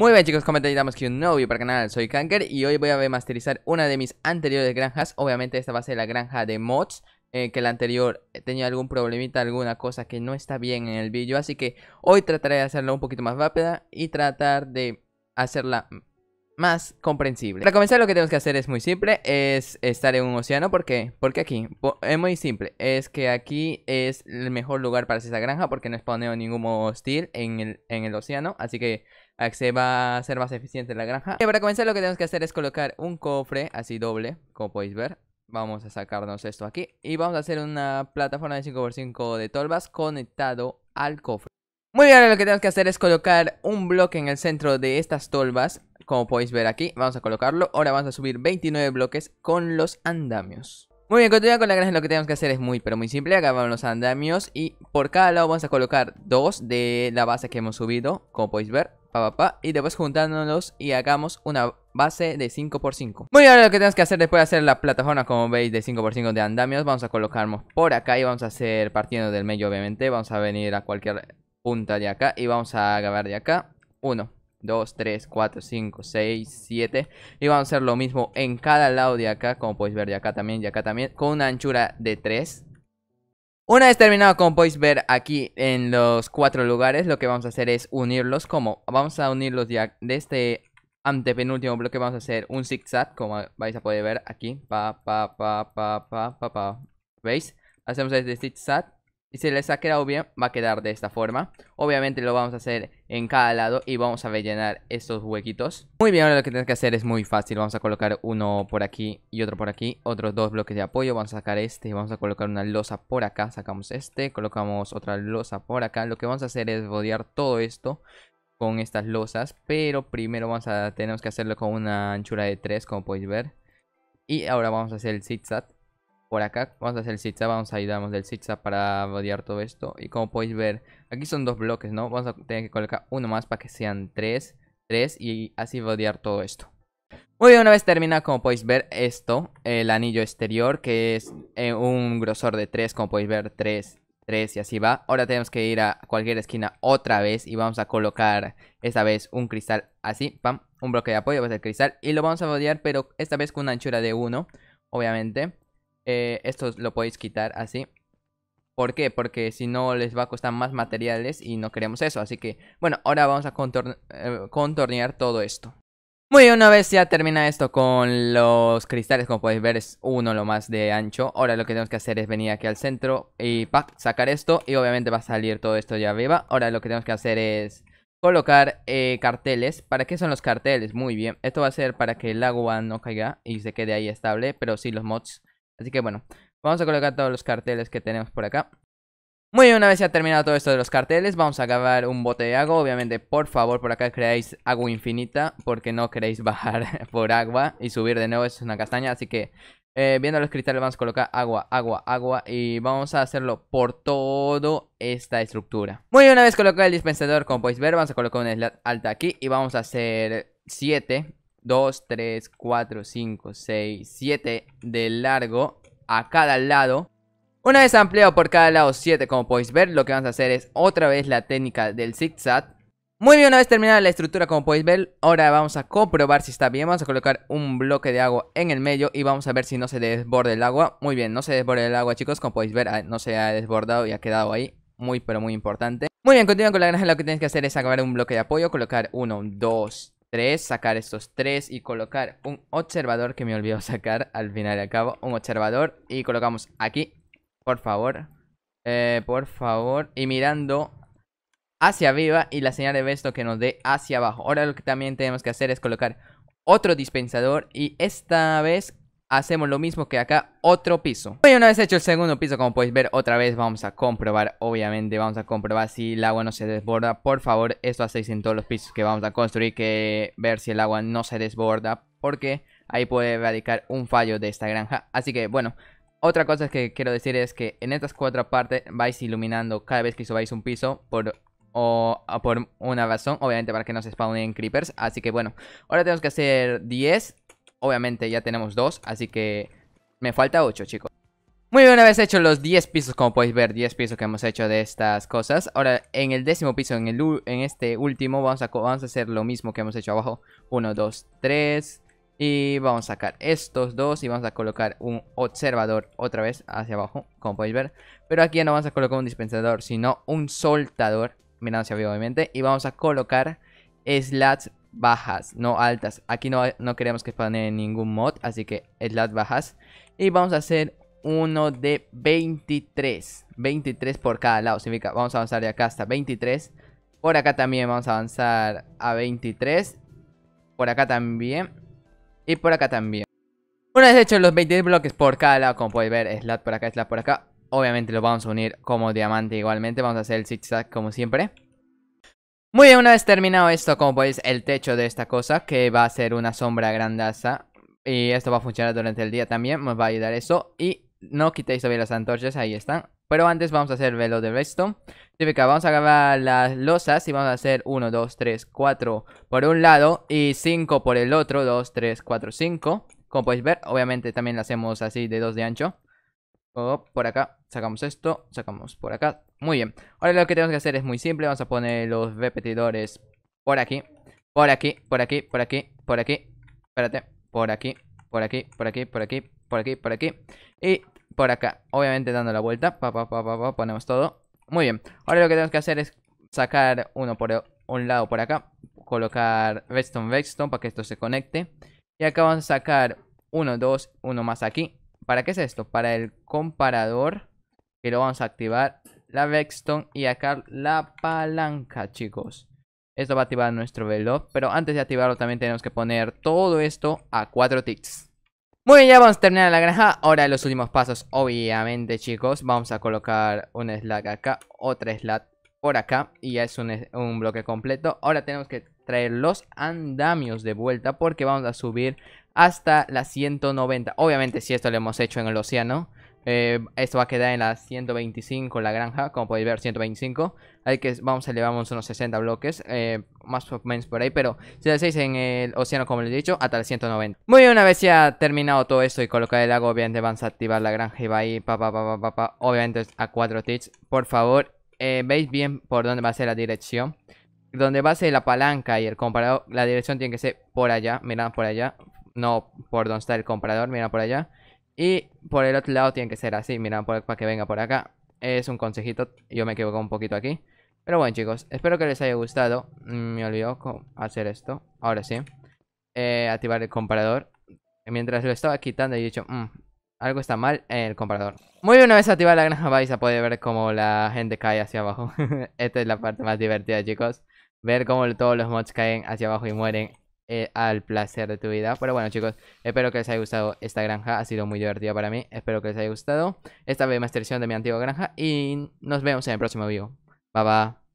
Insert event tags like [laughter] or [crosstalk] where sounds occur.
Muy bien chicos, comentamos que un novio para el canal, soy Kanker y hoy voy a remasterizar una de mis anteriores granjas, obviamente esta va a ser la granja de mods, eh, que la anterior eh, tenía algún problemita, alguna cosa que no está bien en el vídeo, así que hoy trataré de hacerla un poquito más rápida y tratar de hacerla más comprensible. Para comenzar lo que tenemos que hacer es muy simple, es estar en un océano, ¿por qué? Porque aquí, es muy simple, es que aquí es el mejor lugar para hacer esa granja porque no spawneo ningún modo hostil el, en el océano, así que se va a hacer más eficiente la granja. Y para comenzar lo que tenemos que hacer es colocar un cofre así doble, como podéis ver. Vamos a sacarnos esto aquí y vamos a hacer una plataforma de 5x5 de tolvas conectado al cofre. Muy bien, ahora lo que tenemos que hacer es colocar un bloque en el centro de estas tolvas, como podéis ver aquí, vamos a colocarlo. Ahora vamos a subir 29 bloques con los andamios. Muy bien, continuando con la granja, lo que tenemos que hacer es muy, pero muy simple. Acá los andamios y por cada lado vamos a colocar dos de la base que hemos subido, como podéis ver y después juntándonos y hagamos una base de 5x5. Muy bien, ahora lo que tenemos que hacer después de hacer la plataforma, como veis, de 5x5 de andamios, vamos a colocarnos por acá y vamos a hacer partiendo del medio, obviamente. Vamos a venir a cualquier punta de acá y vamos a agarrar de acá. 1, 2, 3, 4, 5, 6, 7. Y vamos a hacer lo mismo en cada lado de acá, como podéis ver de acá también, de acá también, con una anchura de 3. Una vez terminado, como podéis ver aquí en los cuatro lugares, lo que vamos a hacer es unirlos. como Vamos a unirlos ya de este antepenúltimo bloque. Vamos a hacer un zigzag, como vais a poder ver aquí. Pa, pa, pa, pa, ¿Veis? Hacemos este zigzag y si les ha quedado bien, va a quedar de esta forma. Obviamente lo vamos a hacer en cada lado y vamos a rellenar estos huequitos. Muy bien, ahora lo que tenemos que hacer es muy fácil. Vamos a colocar uno por aquí y otro por aquí. Otros dos bloques de apoyo. Vamos a sacar este y vamos a colocar una losa por acá. Sacamos este, colocamos otra losa por acá. Lo que vamos a hacer es rodear todo esto con estas losas. Pero primero vamos a tenemos que hacerlo con una anchura de 3, como podéis ver. Y ahora vamos a hacer el zigzag por acá. Vamos a hacer el zigzag, vamos a ayudarnos del zigzag para rodear todo esto. Y como podéis ver, aquí son dos bloques, ¿no? Vamos a tener que colocar uno más para que sean tres, tres y así rodear todo esto. Muy bien, una vez terminado, como podéis ver, esto, el anillo exterior, que es eh, un grosor de tres, como podéis ver, 3, 3 y así va. Ahora tenemos que ir a cualquier esquina otra vez y vamos a colocar esta vez un cristal así, pam, un bloque de apoyo, va a ser cristal. Y lo vamos a rodear, pero esta vez con una anchura de uno, obviamente. Eh, esto lo podéis quitar así. ¿Por qué? Porque si no les va a costar más materiales y no queremos eso. Así que, bueno, ahora vamos a eh, contornear todo esto. Muy bien, una vez ya termina esto con los cristales, como podéis ver es uno lo más de ancho. Ahora lo que tenemos que hacer es venir aquí al centro y sacar esto y obviamente va a salir todo esto ya arriba. Ahora lo que tenemos que hacer es colocar eh, carteles. ¿Para qué son los carteles? Muy bien, esto va a ser para que el agua no caiga y se quede ahí estable, pero si los mods Así que bueno, vamos a colocar todos los carteles que tenemos por acá. Muy bien, una vez ya terminado todo esto de los carteles, vamos a acabar un bote de agua. Obviamente, por favor, por acá creáis agua infinita, porque no queréis [laughs] bajar por agua y subir de nuevo, es una castaña. Así que, eh, viendo los cristales, vamos a colocar agua, agua, agua y vamos a hacerlo por toda esta estructura. Muy bien, una vez colocado el dispensador, como podéis ver, vamos a colocar un slat alta aquí y vamos a hacer 7 2, 3, 4, 5, 6, 7 de largo a cada lado. Una vez ampliado por cada lado 7 como podéis ver, lo que vamos a hacer es otra vez la técnica del zigzag. Muy bien, una vez terminada la estructura como podéis ver, ahora vamos a comprobar si está bien. Vamos a colocar un bloque de agua en el medio y vamos a ver si no se desborde el agua. Muy bien, no se desborde el agua chicos, como podéis ver ah, no se ha desbordado y ha quedado ahí. Muy pero muy importante. Muy bien, continuando con la granja, lo que tenéis que hacer es acabar un bloque de apoyo, colocar 1, 2, 3, sacar estos tres y colocar un observador que me olvidó [laughs] sacar al final y al cabo. Un observador y colocamos aquí, por favor. Eh, por favor. Y mirando hacia arriba y la señal de besto que nos dé hacia abajo. Ahora lo que también tenemos que hacer es colocar otro dispensador y esta vez hacemos lo mismo que acá, otro piso. Y una vez hecho el segundo piso, como podéis ver, otra vez vamos a comprobar, obviamente, vamos a comprobar si el agua no se desborda. Por favor, esto hacéis en todos los pisos que vamos a construir, que ver si el agua no se desborda, porque ahí puede radicar un fallo de esta granja. Así que, bueno... Otra cosa que quiero decir es que en estas cuatro partes vais iluminando cada vez que subáis un piso por o por una razón, obviamente para que no se spawnen creepers. Así que bueno, ahora tenemos que hacer 10 Obviamente ya tenemos dos, así que me falta ocho, chicos. Muy bien, una vez hecho los 10 pisos, como podéis ver, 10 pisos que hemos hecho de estas cosas. Ahora, en el décimo piso, en, el, en este último, vamos a, vamos a hacer lo mismo que hemos hecho abajo. 1, dos, tres. Y vamos a sacar estos dos y vamos a colocar un observador otra vez hacia abajo, como podéis ver. Pero aquí ya no vamos a colocar un dispensador, sino un soltador, mirando hacia arriba obviamente. Y vamos a colocar slats bajas, no altas. Aquí no, no queremos que en ningún mod, así que es las bajas. Y vamos a hacer uno de 23. 23 por cada lado. Significa, vamos a avanzar de acá hasta 23. Por acá también vamos a avanzar a 23. Por acá también. Y por acá también. Una vez hecho los 23 bloques por cada lado, como podéis ver, slot por acá, slot por acá. Obviamente lo vamos a unir como diamante igualmente. Vamos a hacer el zigzag como siempre. Muy bien, una vez terminado esto, como podéis, el techo de esta cosa, que va a ser una sombra grandaza. Y esto va a funcionar durante el día también, nos va a ayudar eso. Y no quitéis todavía las antorchas, ahí están. Pero antes vamos a hacer velo de resto. Típica, vamos a agarrar las losas y vamos a hacer 1, 2, 3, 4 por un lado y 5 por el otro. 2, 3, 4, 5. Como podéis ver, obviamente también lo hacemos así de 2 de ancho. O por acá. Sacamos esto, sacamos por acá. Muy bien. Ahora lo que tenemos que hacer es muy simple. Vamos a poner los repetidores por aquí. Por aquí, por aquí, por aquí, por aquí. Espérate. Por aquí, por aquí, por aquí, por aquí, por aquí, por aquí. Y por acá. Obviamente dando la vuelta. Pa, pa, pa, pa, ponemos todo. Muy bien. Ahora lo que tenemos que hacer es sacar uno por un lado por acá. Colocar redstone, redstone para que esto se conecte. Y acá vamos a sacar uno, dos, uno más aquí. ¿Para qué es esto? Para el comparador y vamos a activar la vexton y acá la palanca, chicos. Esto va a activar nuestro velo pero antes de activarlo también tenemos que poner todo esto a 4 ticks. Muy bien, ya vamos a terminar la granja. Ahora los últimos pasos, obviamente, chicos. Vamos a colocar un slag acá, otra slag por acá. Y ya es un, un bloque completo. Ahora tenemos que traer los andamios de vuelta porque vamos a subir hasta la 190. Obviamente, si esto lo hemos hecho en el océano, eh, esto va a quedar en la 125, la granja, como podéis ver, 125. Hay que, vamos a elevamos unos 60 bloques, eh, más o menos por ahí, pero si lo hacéis en el océano, como les he dicho, hasta el 190. Muy bien, una vez ya terminado todo esto y colocado el lago, obviamente vamos a activar la granja y va ahí, pa, pa, pa, pa, pa, obviamente a 4 tits. Por favor, eh, veis bien por dónde va a ser la dirección. Donde va a ser la palanca y el comparador, la dirección tiene que ser por allá, mirad por allá, no por donde está el comparador, mirad por allá. Y por el otro lado tiene que ser así, mira, para que venga por acá. Es un consejito, yo me equivoco un poquito aquí. Pero bueno chicos, espero que les haya gustado. Mm, me olvidó hacer esto, ahora sí. Eh, activar el comparador. Mientras lo estaba quitando he dicho, mm, algo está mal en el comparador. Muy bien, una vez activada la granja vais a poder ver cómo la gente cae hacia abajo. [laughs] Esta es la parte más divertida chicos. Ver cómo todos los mods caen hacia abajo y mueren eh, al placer de tu vida. Pero bueno chicos, espero que les haya gustado esta granja. Ha sido muy divertida para mí. Espero que les haya gustado esta vez remasterización de mi antigua granja. Y nos vemos en el próximo video. Bye bye.